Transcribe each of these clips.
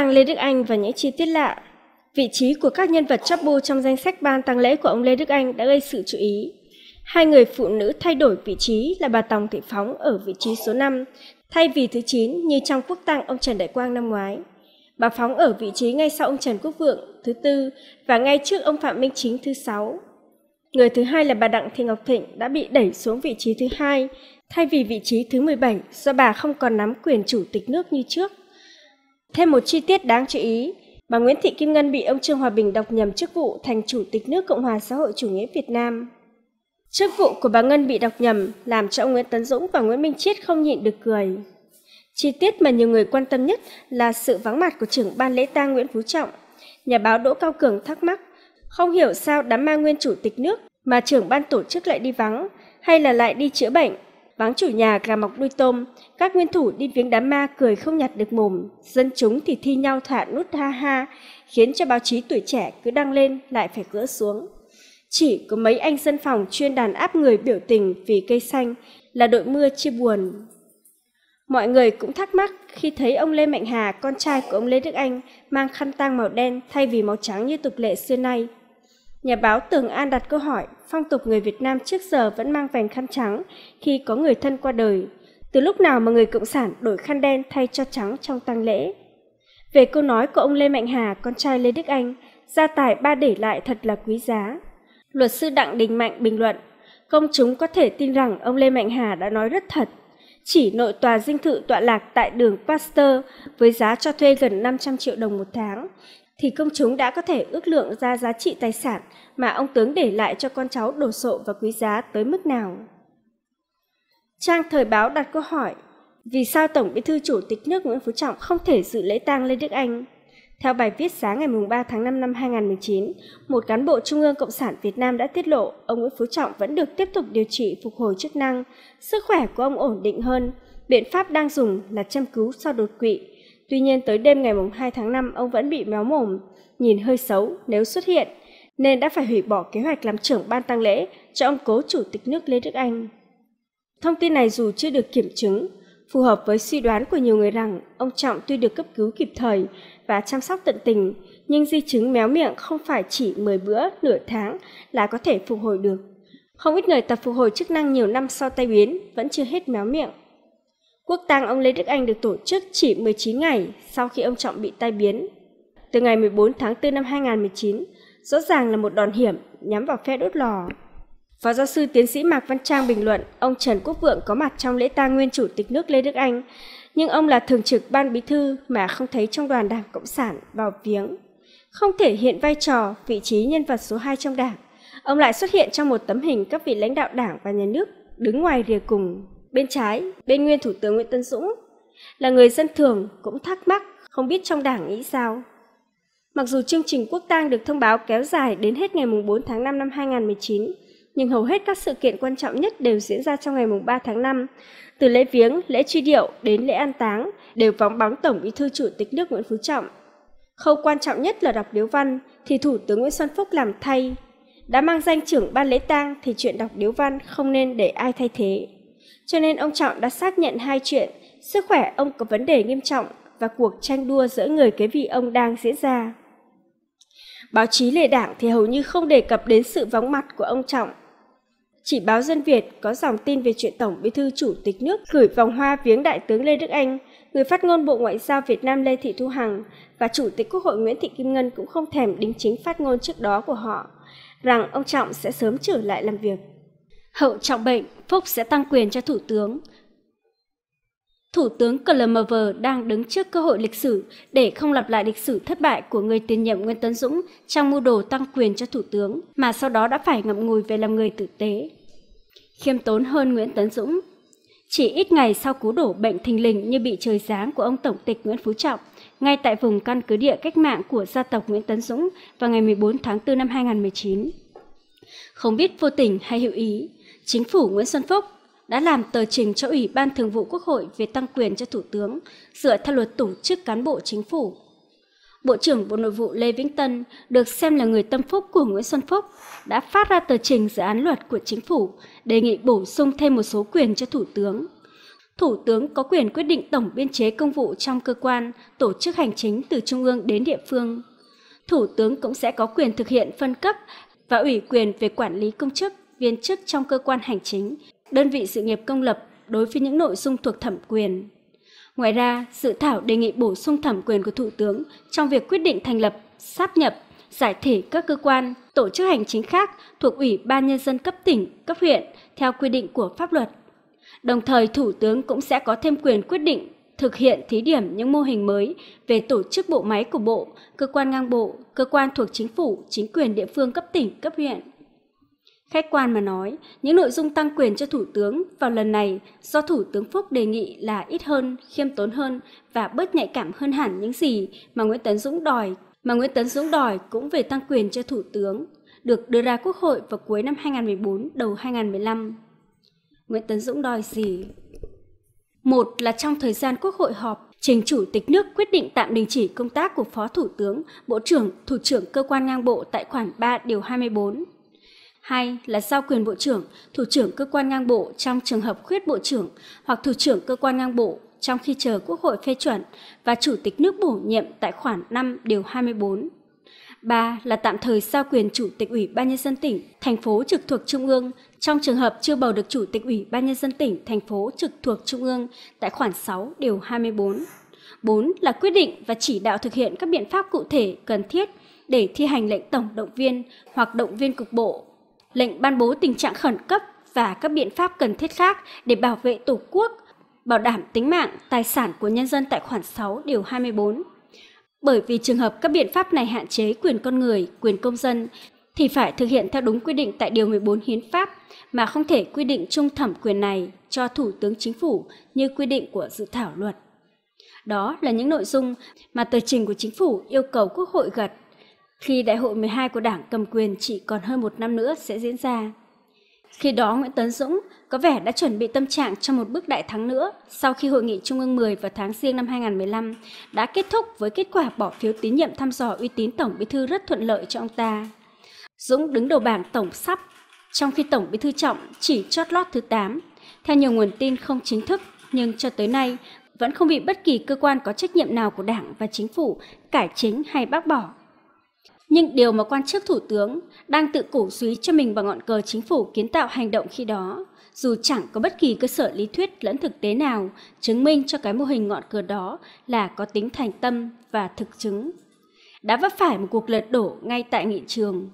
tang Lê Đức Anh và những chi tiết lạ. Vị trí của các nhân vật Chapu trong danh sách ban tang lễ của ông Lê Đức Anh đã gây sự chú ý. Hai người phụ nữ thay đổi vị trí là bà Tòng Thị Phóng ở vị trí số 5, thay vì thứ 9 như trong quốc tang ông Trần Đại Quang năm ngoái. Bà Phóng ở vị trí ngay sau ông Trần Quốc Vượng, thứ tư, và ngay trước ông Phạm Minh Chính, thứ sáu. Người thứ hai là bà Đặng Thị Ngọc Thịnh đã bị đẩy xuống vị trí thứ hai, thay vì vị trí thứ 17 do bà không còn nắm quyền chủ tịch nước như trước. Thêm một chi tiết đáng chú ý, bà Nguyễn Thị Kim Ngân bị ông Trương Hòa Bình đọc nhầm chức vụ thành Chủ tịch nước Cộng hòa xã hội chủ nghĩa Việt Nam. Chức vụ của bà Ngân bị đọc nhầm làm cho ông Nguyễn Tấn Dũng và Nguyễn Minh Chiết không nhịn được cười. Chi tiết mà nhiều người quan tâm nhất là sự vắng mặt của trưởng ban lễ tang Nguyễn Phú Trọng. Nhà báo Đỗ Cao Cường thắc mắc, không hiểu sao đám ma nguyên chủ tịch nước mà trưởng ban tổ chức lại đi vắng, hay là lại đi chữa bệnh vắng chủ nhà gà mọc đuôi tôm, các nguyên thủ đi viếng đám ma cười không nhặt được mồm, dân chúng thì thi nhau thả nút ha ha, khiến cho báo chí tuổi trẻ cứ đăng lên lại phải gỡ xuống. Chỉ có mấy anh dân phòng chuyên đàn áp người biểu tình vì cây xanh là đội mưa chia buồn. Mọi người cũng thắc mắc khi thấy ông Lê Mạnh Hà, con trai của ông Lê Đức Anh, mang khăn tang màu đen thay vì màu trắng như tục lệ xưa nay. Nhà báo Tường An đặt câu hỏi, phong tục người Việt Nam trước giờ vẫn mang vành khăn trắng khi có người thân qua đời. Từ lúc nào mà người Cộng sản đổi khăn đen thay cho trắng trong tang lễ? Về câu nói của ông Lê Mạnh Hà, con trai Lê Đức Anh, gia tài ba để lại thật là quý giá. Luật sư Đặng Đình Mạnh bình luận, công chúng có thể tin rằng ông Lê Mạnh Hà đã nói rất thật. Chỉ nội tòa dinh thự tọa lạc tại đường Pasteur với giá cho thuê gần 500 triệu đồng một tháng, thì công chúng đã có thể ước lượng ra giá trị tài sản mà ông tướng để lại cho con cháu đồ sộ và quý giá tới mức nào. Trang Thời báo đặt câu hỏi, vì sao Tổng Bí thư Chủ tịch nước Nguyễn Phú Trọng không thể dự lễ tang Lê Đức Anh? Theo bài viết sáng ngày 3 tháng 5 năm 2019, một cán bộ Trung ương Cộng sản Việt Nam đã tiết lộ ông Nguyễn Phú Trọng vẫn được tiếp tục điều trị phục hồi chức năng, sức khỏe của ông ổn định hơn, biện pháp đang dùng là châm cứu sau đột quỵ Tuy nhiên tới đêm ngày 2 tháng 5, ông vẫn bị méo mồm, nhìn hơi xấu nếu xuất hiện, nên đã phải hủy bỏ kế hoạch làm trưởng ban tang lễ cho ông cố chủ tịch nước Lê Đức Anh. Thông tin này dù chưa được kiểm chứng, phù hợp với suy đoán của nhiều người rằng ông Trọng tuy được cấp cứu kịp thời và chăm sóc tận tình, nhưng di chứng méo miệng không phải chỉ 10 bữa, nửa tháng là có thể phục hồi được. Không ít người tập phục hồi chức năng nhiều năm sau tai biến vẫn chưa hết méo miệng. Quốc tang ông Lê Đức Anh được tổ chức chỉ 19 ngày sau khi ông Trọng bị tai biến. Từ ngày 14 tháng 4 năm 2019, rõ ràng là một đòn hiểm nhắm vào phe đốt lò. Phó giáo sư tiến sĩ Mạc Văn Trang bình luận, ông Trần Quốc Vượng có mặt trong lễ tang nguyên chủ tịch nước Lê Đức Anh, nhưng ông là thường trực ban bí thư mà không thấy trong đoàn Đảng Cộng sản vào viếng. Không thể hiện vai trò, vị trí nhân vật số 2 trong đảng, ông lại xuất hiện trong một tấm hình các vị lãnh đạo đảng và nhà nước đứng ngoài rìa cùng bên trái, bên nguyên Thủ tướng Nguyễn Tân Dũng. Là người dân thường cũng thắc mắc, không biết trong đảng nghĩ sao. Mặc dù chương trình quốc tang được thông báo kéo dài đến hết ngày 4 tháng 5 năm 2019, nhưng hầu hết các sự kiện quan trọng nhất đều diễn ra trong ngày 3 tháng 5. Từ lễ viếng, lễ truy điệu đến lễ an táng đều vóng bóng Tổng bí thư Chủ tịch nước Nguyễn Phú Trọng. Khâu quan trọng nhất là đọc điếu văn thì Thủ tướng Nguyễn Xuân Phúc làm thay. Đã mang danh trưởng ban lễ tang thì chuyện đọc điếu văn không nên để ai thay thế. Cho nên ông Trọng đã xác nhận hai chuyện, sức khỏe ông có vấn đề nghiêm trọng và cuộc tranh đua giữa người kế vị ông đang diễn ra. Báo chí lề đảng thì hầu như không đề cập đến sự vắng mặt của ông Trọng. Chỉ báo Dân Việt có dòng tin về chuyện Tổng Bí thư Chủ tịch nước gửi vòng hoa viếng Đại tướng Lê Đức Anh, người phát ngôn Bộ Ngoại giao Việt Nam Lê Thị Thu Hằng và Chủ tịch Quốc hội Nguyễn Thị Kim Ngân cũng không thèm đính chính phát ngôn trước đó của họ, rằng ông Trọng sẽ sớm trở lại làm việc. Hậu trọng bệnh, Phúc sẽ tăng quyền cho Thủ tướng. Thủ tướng Clemmer đang đứng trước cơ hội lịch sử để không lặp lại lịch sử thất bại của người tiền nhiệm Nguyễn Tấn Dũng trong mưu đồ tăng quyền cho Thủ tướng, mà sau đó đã phải ngậm ngùi về làm người tử tế. Khiêm tốn hơn Nguyễn Tấn Dũng, chỉ ít ngày sau cú đổ bệnh thình lình như bị trời giáng của ông Tổng tịch Nguyễn Phú Trọng, ngay tại vùng căn cứ địa cách mạng của gia tộc Nguyễn Tấn Dũng vào ngày 14 tháng 4 năm 2019. Không biết vô tình hay hữu ý, Chính phủ Nguyễn Xuân Phúc đã làm tờ trình cho Ủy ban Thường vụ Quốc hội về tăng quyền cho Thủ tướng dựa theo luật tổ chức cán bộ chính phủ. Bộ trưởng Bộ Nội vụ Lê Vĩnh Tân, được xem là người tâm phúc của Nguyễn Xuân Phúc, đã phát ra tờ trình dự án luật của chính phủ đề nghị bổ sung thêm một số quyền cho Thủ tướng. Thủ tướng có quyền quyết định tổng biên chế công vụ trong cơ quan, tổ chức hành chính từ trung ương đến địa phương. Thủ tướng cũng sẽ có quyền thực hiện phân cấp và ủy quyền về quản lý công chức viên chức trong cơ quan hành chính, đơn vị sự nghiệp công lập đối với những nội dung thuộc thẩm quyền. Ngoài ra, dự thảo đề nghị bổ sung thẩm quyền của Thủ tướng trong việc quyết định thành lập, sáp nhập, giải thể các cơ quan, tổ chức hành chính khác thuộc Ủy ban Nhân dân cấp tỉnh, cấp huyện theo quy định của pháp luật. Đồng thời, Thủ tướng cũng sẽ có thêm quyền quyết định thực hiện thí điểm những mô hình mới về tổ chức bộ máy của bộ, cơ quan ngang bộ, cơ quan thuộc chính phủ, chính quyền địa phương cấp tỉnh, cấp huyện. Khách quan mà nói, những nội dung tăng quyền cho Thủ tướng vào lần này do Thủ tướng Phúc đề nghị là ít hơn, khiêm tốn hơn và bớt nhạy cảm hơn hẳn những gì mà Nguyễn Tấn Dũng đòi, mà Nguyễn Tấn Dũng đòi cũng về tăng quyền cho Thủ tướng, được đưa ra Quốc hội vào cuối năm 2014, đầu 2015. Nguyễn Tấn Dũng đòi gì? Một là trong thời gian Quốc hội họp, trình Chủ tịch nước quyết định tạm đình chỉ công tác của Phó Thủ tướng, Bộ trưởng, Thủ trưởng cơ quan ngang bộ tại khoản 3 điều 24 Hai là giao quyền Bộ trưởng, Thủ trưởng cơ quan ngang bộ trong trường hợp khuyết Bộ trưởng hoặc Thủ trưởng cơ quan ngang bộ trong khi chờ Quốc hội phê chuẩn và Chủ tịch nước bổ nhiệm tại khoản 5 điều 24. 3 là tạm thời giao quyền Chủ tịch Ủy ban nhân dân tỉnh, thành phố trực thuộc Trung ương trong trường hợp chưa bầu được Chủ tịch Ủy ban nhân dân tỉnh, thành phố trực thuộc Trung ương tại khoản 6 điều 24. 4 là quyết định và chỉ đạo thực hiện các biện pháp cụ thể cần thiết để thi hành lệnh tổng động viên hoặc động viên cục bộ lệnh ban bố tình trạng khẩn cấp và các biện pháp cần thiết khác để bảo vệ Tổ quốc, bảo đảm tính mạng, tài sản của nhân dân tại khoản 6 điều 24. Bởi vì trường hợp các biện pháp này hạn chế quyền con người, quyền công dân thì phải thực hiện theo đúng quy định tại điều 14 hiến pháp mà không thể quy định trung thẩm quyền này cho thủ tướng chính phủ như quy định của dự thảo luật. Đó là những nội dung mà tờ trình của chính phủ yêu cầu Quốc hội gật khi đại hội 12 của Đảng cầm quyền chỉ còn hơn một năm nữa sẽ diễn ra. Khi đó Nguyễn Tấn Dũng có vẻ đã chuẩn bị tâm trạng cho một bước đại thắng nữa sau khi Hội nghị Trung ương 10 vào tháng riêng năm 2015 đã kết thúc với kết quả bỏ phiếu tín nhiệm thăm dò uy tín Tổng Bí Thư rất thuận lợi cho ông ta. Dũng đứng đầu bảng Tổng sắp, trong khi Tổng Bí Thư Trọng chỉ chót lót thứ 8. Theo nhiều nguồn tin không chính thức, nhưng cho tới nay vẫn không bị bất kỳ cơ quan có trách nhiệm nào của Đảng và Chính phủ cải chính hay bác bỏ nhưng điều mà quan chức thủ tướng đang tự cổ suý cho mình bằng ngọn cờ chính phủ kiến tạo hành động khi đó, dù chẳng có bất kỳ cơ sở lý thuyết lẫn thực tế nào chứng minh cho cái mô hình ngọn cờ đó là có tính thành tâm và thực chứng. Đã vấp phải một cuộc lật đổ ngay tại nghị trường,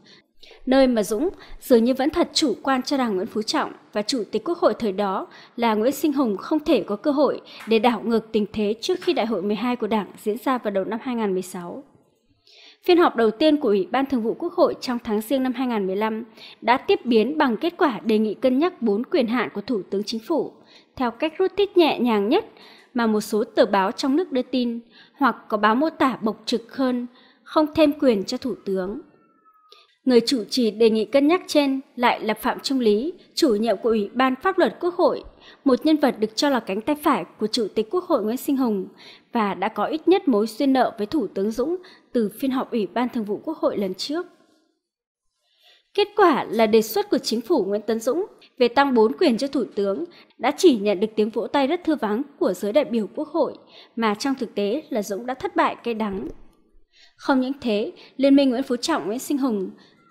nơi mà Dũng dường như vẫn thật chủ quan cho rằng Nguyễn Phú Trọng và Chủ tịch Quốc hội thời đó là Nguyễn Sinh Hùng không thể có cơ hội để đảo ngược tình thế trước khi Đại hội 12 của Đảng diễn ra vào đầu năm 2016. Phiên họp đầu tiên của Ủy ban Thường vụ Quốc hội trong tháng riêng năm 2015 đã tiếp biến bằng kết quả đề nghị cân nhắc bốn quyền hạn của Thủ tướng Chính phủ theo cách rút tiết nhẹ nhàng nhất mà một số tờ báo trong nước đưa tin hoặc có báo mô tả bộc trực hơn, không thêm quyền cho Thủ tướng. Người chủ trì đề nghị cân nhắc trên lại là Phạm Trung Lý, chủ nhiệm của Ủy ban Pháp luật Quốc hội, một nhân vật được cho là cánh tay phải của Chủ tịch Quốc hội Nguyễn Sinh Hùng và đã có ít nhất mối duyên nợ với Thủ tướng Dũng từ phiên họp Ủy ban Thường vụ Quốc hội lần trước. Kết quả là đề xuất của chính phủ Nguyễn Tấn Dũng về tăng 4 quyền cho Thủ tướng đã chỉ nhận được tiếng vỗ tay rất thưa vắng của giới đại biểu Quốc hội, mà trong thực tế là Dũng đã thất bại cay đắng. Không những thế, Liên minh Nguyễn Phú Trọng Nguyễn Sinh Hùng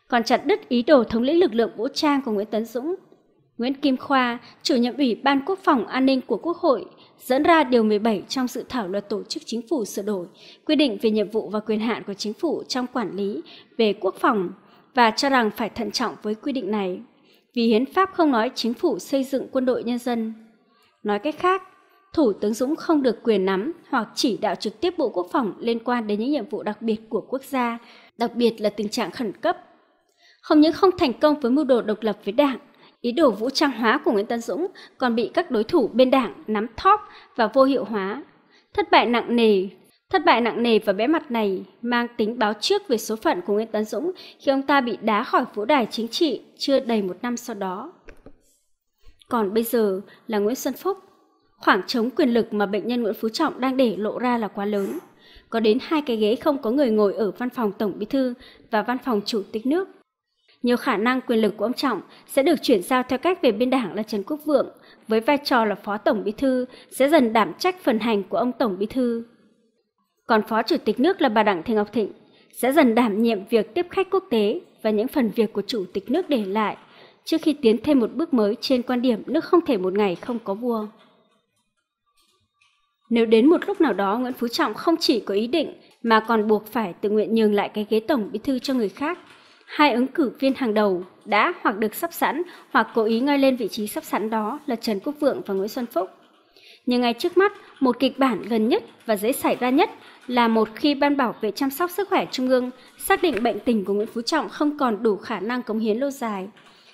còn chặt đứt ý đồ thống lĩnh lực lượng vũ trang của Nguyễn Tấn Dũng. Nguyễn Kim Khoa, chủ nhiệm Ủy ban Quốc phòng An ninh của Quốc hội, dẫn ra Điều 17 trong dự thảo luật tổ chức chính phủ sửa đổi, quy định về nhiệm vụ và quyền hạn của chính phủ trong quản lý về quốc phòng và cho rằng phải thận trọng với quy định này, vì hiến pháp không nói chính phủ xây dựng quân đội nhân dân. Nói cách khác, Thủ tướng Dũng không được quyền nắm hoặc chỉ đạo trực tiếp Bộ Quốc phòng liên quan đến những nhiệm vụ đặc biệt của quốc gia, đặc biệt là tình trạng khẩn cấp. Không những không thành công với mưu đồ độc lập với Đảng, Ý đồ vũ trang hóa của Nguyễn Tân Dũng còn bị các đối thủ bên đảng nắm thóp và vô hiệu hóa. Thất bại nặng nề Thất bại nặng nề và bẽ mặt này mang tính báo trước về số phận của Nguyễn Tấn Dũng khi ông ta bị đá khỏi vũ đài chính trị chưa đầy một năm sau đó. Còn bây giờ là Nguyễn Xuân Phúc. Khoảng trống quyền lực mà bệnh nhân Nguyễn Phú Trọng đang để lộ ra là quá lớn. Có đến hai cái ghế không có người ngồi ở văn phòng Tổng Bí Thư và văn phòng Chủ tịch nước nhiều khả năng quyền lực của ông Trọng sẽ được chuyển giao theo cách về bên đảng là Trần Quốc Vượng, với vai trò là Phó Tổng Bí Thư sẽ dần đảm trách phần hành của ông Tổng Bí Thư. Còn Phó Chủ tịch nước là bà Đặng Thị Ngọc Thịnh sẽ dần đảm nhiệm việc tiếp khách quốc tế và những phần việc của Chủ tịch nước để lại trước khi tiến thêm một bước mới trên quan điểm nước không thể một ngày không có vua. Nếu đến một lúc nào đó Nguyễn Phú Trọng không chỉ có ý định mà còn buộc phải tự nguyện nhường lại cái ghế tổng bí thư cho người khác hai ứng cử viên hàng đầu đã hoặc được sắp sẵn hoặc cố ý ngoi lên vị trí sắp sẵn đó là Trần Quốc Vượng và Nguyễn Xuân Phúc. Nhưng ngay trước mắt, một kịch bản gần nhất và dễ xảy ra nhất là một khi Ban Bảo vệ Chăm sóc Sức khỏe Trung ương xác định bệnh tình của Nguyễn Phú Trọng không còn đủ khả năng cống hiến lâu dài,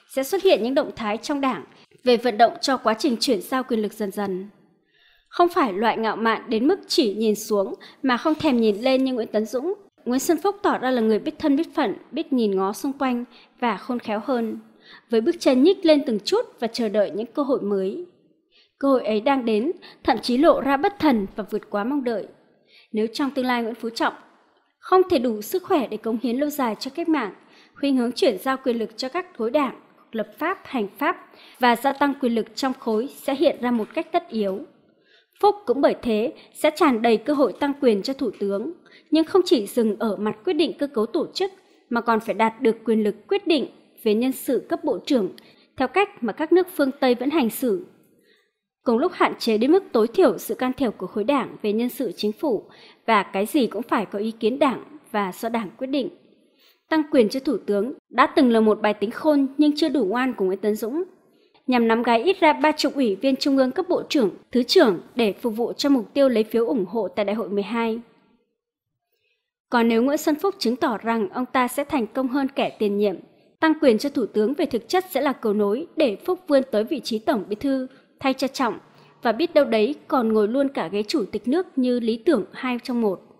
sẽ xuất hiện những động thái trong đảng về vận động cho quá trình chuyển giao quyền lực dần dần. Không phải loại ngạo mạn đến mức chỉ nhìn xuống mà không thèm nhìn lên như Nguyễn Tấn Dũng Nguyễn Xuân Phúc tỏ ra là người biết thân biết phận, biết nhìn ngó xung quanh và khôn khéo hơn, với bước chân nhích lên từng chút và chờ đợi những cơ hội mới. Cơ hội ấy đang đến, thậm chí lộ ra bất thần và vượt quá mong đợi. Nếu trong tương lai Nguyễn Phú Trọng không thể đủ sức khỏe để cống hiến lâu dài cho cách mạng, khuyên hướng chuyển giao quyền lực cho các khối đảng, lập pháp, hành pháp và gia tăng quyền lực trong khối sẽ hiện ra một cách tất yếu. Phúc cũng bởi thế sẽ tràn đầy cơ hội tăng quyền cho Thủ tướng, nhưng không chỉ dừng ở mặt quyết định cơ cấu tổ chức mà còn phải đạt được quyền lực quyết định về nhân sự cấp bộ trưởng theo cách mà các nước phương Tây vẫn hành xử. Cùng lúc hạn chế đến mức tối thiểu sự can thiệp của khối đảng về nhân sự chính phủ và cái gì cũng phải có ý kiến đảng và do đảng quyết định. Tăng quyền cho Thủ tướng đã từng là một bài tính khôn nhưng chưa đủ ngoan của Nguyễn Tấn Dũng nhằm nắm gái ít ra 30 ủy viên trung ương cấp bộ trưởng, thứ trưởng để phục vụ cho mục tiêu lấy phiếu ủng hộ tại đại hội 12. Còn nếu Nguyễn Xuân Phúc chứng tỏ rằng ông ta sẽ thành công hơn kẻ tiền nhiệm, tăng quyền cho thủ tướng về thực chất sẽ là cầu nối để Phúc vươn tới vị trí tổng bí thư thay cho Trọng và biết đâu đấy còn ngồi luôn cả ghế chủ tịch nước như lý tưởng hai trong một.